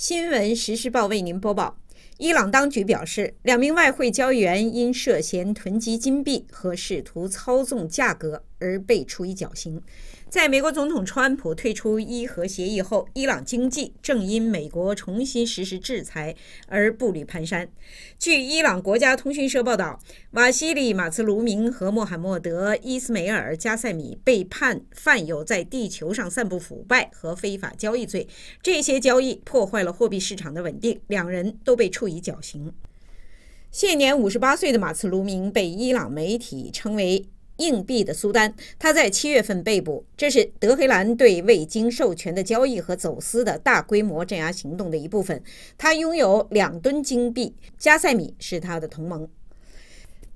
新闻实时报为您播报：伊朗当局表示，两名外汇交易员因涉嫌囤积金币和试图操纵价格。而被处以绞刑。在美国总统川普退出伊核协议后，伊朗经济正因美国重新实施制裁而步履蹒跚。据伊朗国家通讯社报道，瓦西里·马兹卢明和穆罕默德·伊斯梅尔·加塞米被判犯有在地球上散布腐败和非法交易罪，这些交易破坏了货币市场的稳定。两人都被处以绞刑。现年五十八岁的马茨卢明被伊朗媒体称为。硬币的苏丹，他在七月份被捕，这是德黑兰对未经授权的交易和走私的大规模镇压行动的一部分。他拥有两吨金币，加塞米是他的同盟。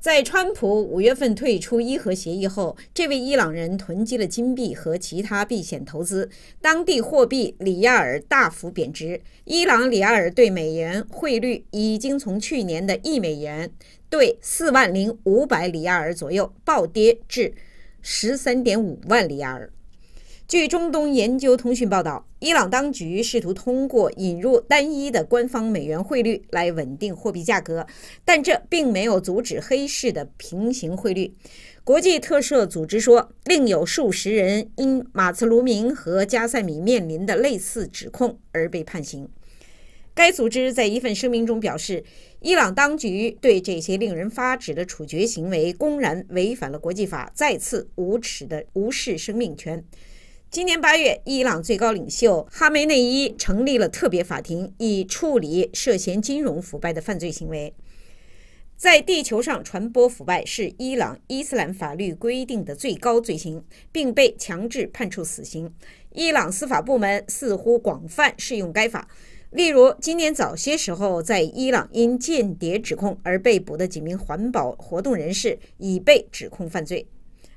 在川普五月份退出伊核协议后，这位伊朗人囤积了金币和其他避险投资。当地货币里亚尔大幅贬值，伊朗里亚尔对美元汇率已经从去年的一美元兑四万零五百里亚尔左右暴跌至十三点五万里亚尔。据中东研究通讯报道，伊朗当局试图通过引入单一的官方美元汇率来稳定货币价格，但这并没有阻止黑市的平行汇率。国际特赦组织说，另有数十人因马茨卢明和加塞米面临的类似指控而被判刑。该组织在一份声明中表示，伊朗当局对这些令人发指的处决行为公然违反了国际法，再次无耻的无视生命权。今年八月，伊朗最高领袖哈梅内伊成立了特别法庭，以处理涉嫌金融腐败的犯罪行为。在地球上传播腐败是伊朗伊斯兰法律规定的最高罪行，并被强制判处死刑。伊朗司法部门似乎广泛适用该法。例如，今年早些时候，在伊朗因间谍指控而被捕的几名环保活动人士已被指控犯罪。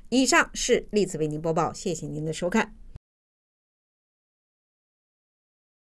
以上是例子为您播报，谢谢您的收看。